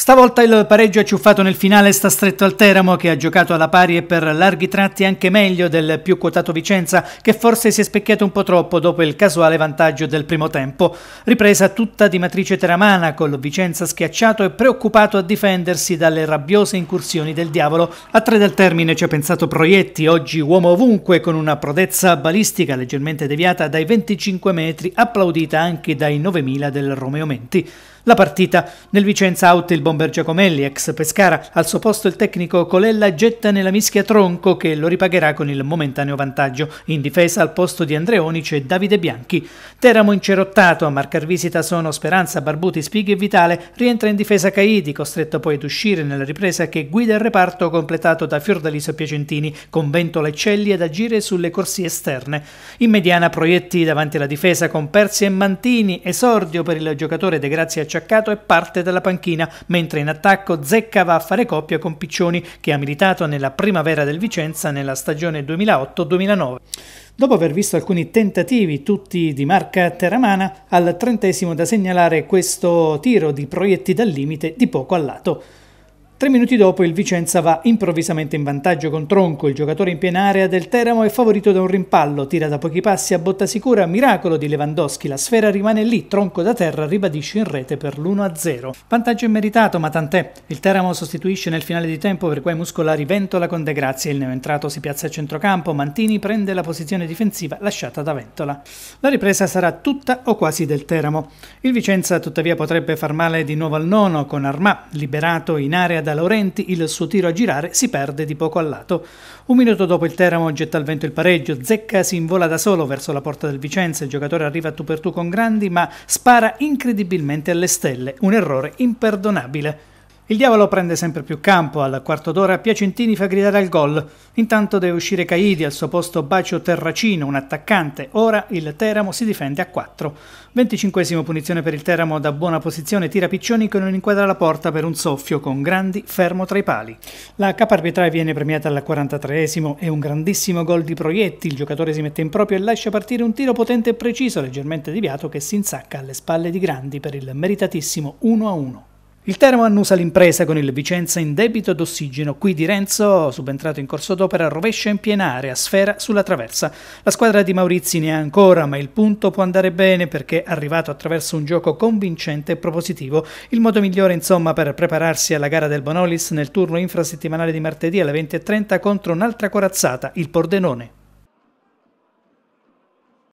Stavolta il pareggio acciuffato nel finale sta stretto al Teramo che ha giocato alla pari e per larghi tratti anche meglio del più quotato Vicenza che forse si è specchiato un po' troppo dopo il casuale vantaggio del primo tempo. Ripresa tutta di matrice teramana col Vicenza schiacciato e preoccupato a difendersi dalle rabbiose incursioni del diavolo. A tre del termine ci ha pensato Proietti, oggi uomo ovunque con una prodezza balistica leggermente deviata dai 25 metri applaudita anche dai 9.000 del Romeo Menti. La partita nel Vicenza out il bomber Giacomelli, ex Pescara, al suo posto il tecnico Colella getta nella mischia Tronco che lo ripagherà con il momentaneo vantaggio. In difesa al posto di Andreoni c'è Davide Bianchi. Teramo incerottato, a marcar visita sono Speranza, Barbuti, Spighi e Vitale, rientra in difesa Caidi, costretto poi ad uscire nella ripresa che guida il reparto completato da Fiordaliso e Piacentini, con Ventola e Celli ad agire sulle corsie esterne. In mediana proietti davanti alla difesa con Persi e Mantini, esordio per il giocatore De Grazia acciaccato e parte dalla panchina, mentre in attacco Zecca va a fare coppia con Piccioni che ha militato nella primavera del Vicenza nella stagione 2008-2009. Dopo aver visto alcuni tentativi, tutti di marca teramana, al trentesimo da segnalare questo tiro di proietti dal limite di poco a lato. Tre minuti dopo il Vicenza va improvvisamente in vantaggio con Tronco, il giocatore in piena area del Teramo è favorito da un rimpallo, tira da pochi passi a botta sicura, miracolo di Lewandowski, la sfera rimane lì, Tronco da terra ribadisce in rete per l'1-0. Vantaggio immeritato ma tant'è, il Teramo sostituisce nel finale di tempo per quei muscolari Ventola con De Grazia, il neoentrato si piazza a centrocampo, Mantini prende la posizione difensiva lasciata da Ventola. La ripresa sarà tutta o quasi del Teramo. Il Vicenza tuttavia potrebbe far male di nuovo al nono con Armà, liberato in area da da Laurenti, il suo tiro a girare si perde di poco al lato. Un minuto dopo il Teramo getta al vento il pareggio, Zecca si invola da solo verso la porta del Vicenza, il giocatore arriva a tu per tu con Grandi ma spara incredibilmente alle stelle, un errore imperdonabile. Il diavolo prende sempre più campo, al quarto d'ora Piacentini fa gridare al gol, intanto deve uscire Caidi, al suo posto Bacio Terracino, un attaccante, ora il Teramo si difende a 4. 25 punizione per il Teramo da buona posizione, tira Piccioni che non inquadra la porta per un soffio con Grandi fermo tra i pali. La capa arbitrale viene premiata al 43 e un grandissimo gol di Proietti, il giocatore si mette in proprio e lascia partire un tiro potente e preciso, leggermente deviato, che si insacca alle spalle di Grandi per il meritatissimo 1-1. Il Teramo annusa l'impresa con il Vicenza in debito d'ossigeno. Qui di Renzo, subentrato in corso d'opera, rovescia in piena area, sfera sulla traversa. La squadra di Maurizi ne ha ancora, ma il punto può andare bene perché è arrivato attraverso un gioco convincente e propositivo. Il modo migliore, insomma, per prepararsi alla gara del Bonolis nel turno infrasettimanale di martedì alle 20.30 contro un'altra corazzata, il Pordenone.